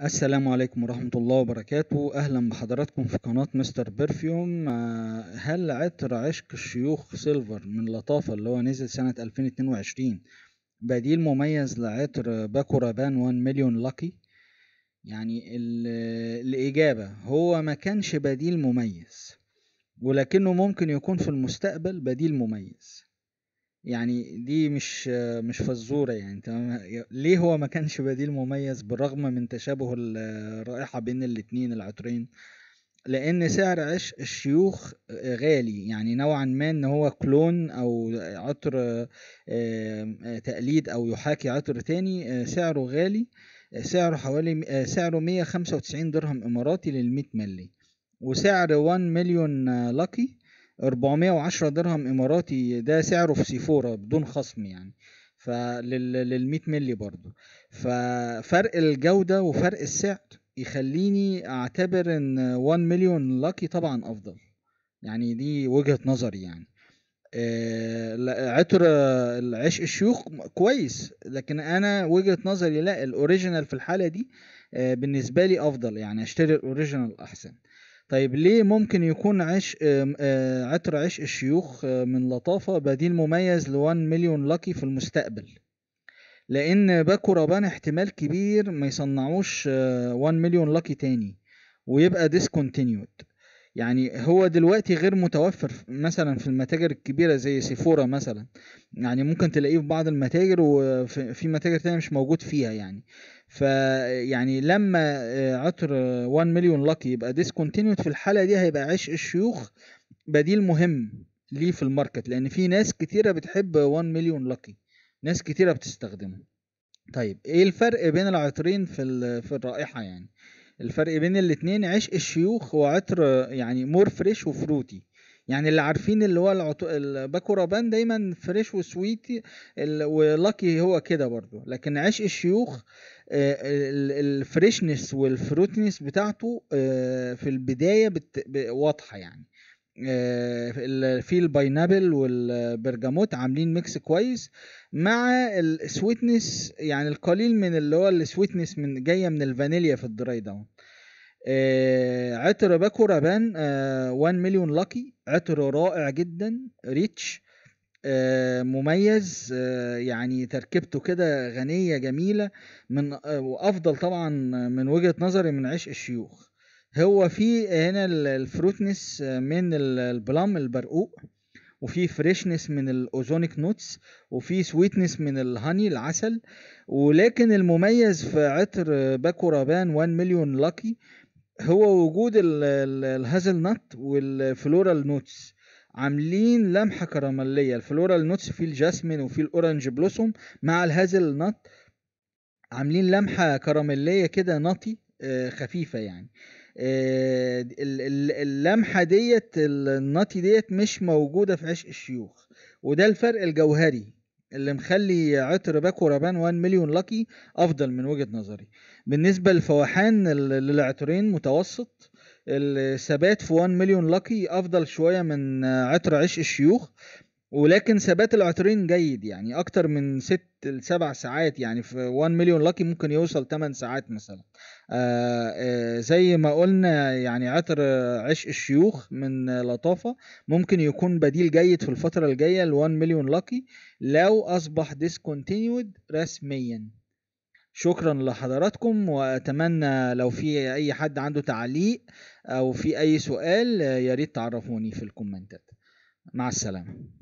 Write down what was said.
السلام عليكم ورحمة الله وبركاته أهلا بحضراتكم في قناة مستر برفيوم آه، هل عطر عشق الشيوخ سيلفر من لطافة اللي هو نزل سنة 2022 بديل مميز لعطر باكو رابان 1 مليون لاكي يعني الإجابة هو ما كانش بديل مميز ولكنه ممكن يكون في المستقبل بديل مميز يعني دي مش مش فزورة يعني تمام ليه هو ما كانش بديل مميز بالرغم من تشابه الرائحة بين الاتنين العطرين لأن سعر عش الشيوخ غالي يعني نوعا ما إن هو كلون أو عطر تقليد أو يحاكي عطر تاني سعره غالي سعره حوالي سعره 195 درهم إماراتي للمية ملي وسعر 1 مليون لاكي 410 درهم اماراتي ده سعره في سيفورا بدون خصم يعني فلل 100 مللي برضه ففرق الجودة وفرق السعر يخليني اعتبر ان 1 مليون لاكي طبعا افضل يعني دي وجهة نظري يعني آه، عطر العشق الشيوخ كويس لكن انا وجهة نظري لا الاوريجينال في الحالة دي آه، بالنسبة لي افضل يعني اشتري الاوريجينال احسن طيب ليه ممكن يكون عش آه، عطر عشق الشيوخ آه، من لطافة بديل مميز لوان مليون لاكي في المستقبل لأن باكو رابان احتمال كبير ما يصنعوش 1 مليون لاكي تاني ويبقى ديسكونتينيود يعني هو دلوقتي غير متوفر مثلا في المتاجر الكبيرة زي سيفورا مثلا يعني ممكن تلاقيه في بعض المتاجر وفي متاجر تانية مش موجود فيها يعني فيعني لما آه، عطر 1 مليون لاكي يبقى ديسكونتينيود في الحالة دي هيبقى عشق الشيوخ بديل مهم ليه في الماركت لأن في ناس كتيرة بتحب 1 مليون لاكي ناس كتيرة بتستخدمه طيب ايه الفرق بين العطرين في في الرائحة يعني الفرق بين الاتنين عشق الشيوخ هو عطر يعني مور فريش وفروتي يعني اللي عارفين اللي هو العطو... الباكورابان دايما فريش وسويت ولاكي هو كده برضو لكن عشق الشيوخ آه، الفريشنس والفروتنس بتاعته آه، في البدايه بت... واضحه يعني آه، في الباينابل والبرجاموت عاملين ميكس كويس مع السويتنس يعني القليل من اللي هو السويتنس من جايه من الفانيليا في الدراي داون آه، عطر باكو رابان 1 مليون لاكي عطر رائع جدا ريتش آه، مميز يعني تركيبته كده غنية جميلة من وأفضل طبعا من وجهة نظري من عشق الشيوخ هو في هنا الفروتنس آه، من البلام البرقوق وفي فريشنس من الاوزونيك نوتس وفي سويتنس من الهاني العسل ولكن المميز في عطر باكو رابان 1 مليون لاكي هو وجود الهازل نوت والفلورال نوتس عاملين لمحة كراميلية الفلورال نوتس فيه الجاسمين وفيه الأورنج بلوسوم مع الهازل نوت عاملين لمحة كراميلية كده نطي آه، خفيفة يعني آه، اللمحه ديت الناتي ديت مش موجوده في عشق الشيوخ وده الفرق الجوهري اللي مخلي عطر باكو رابان 1 مليون لاكي افضل من وجهه نظري بالنسبه للفواحان للعطرين متوسط الثبات في 1 مليون لاكي افضل شويه من عطر عشق الشيوخ ولكن ثبات العطرين جيد يعني اكتر من ست لسبع ساعات يعني في 1 مليون لاكي ممكن يوصل 8 ساعات مثلا آآ آه، آآ آه، زي ما قلنا يعني عطر عشق الشيوخ من لطافة ممكن يكون بديل جيد في الفترة الجاية ل 1 مليون لاكي لو اصبح ديسكونتينيود رسميا شكرا لحضراتكم واتمنى لو في اي حد عنده تعليق او في اي سؤال يا ريت تعرفوني في الكومنتات مع السلامه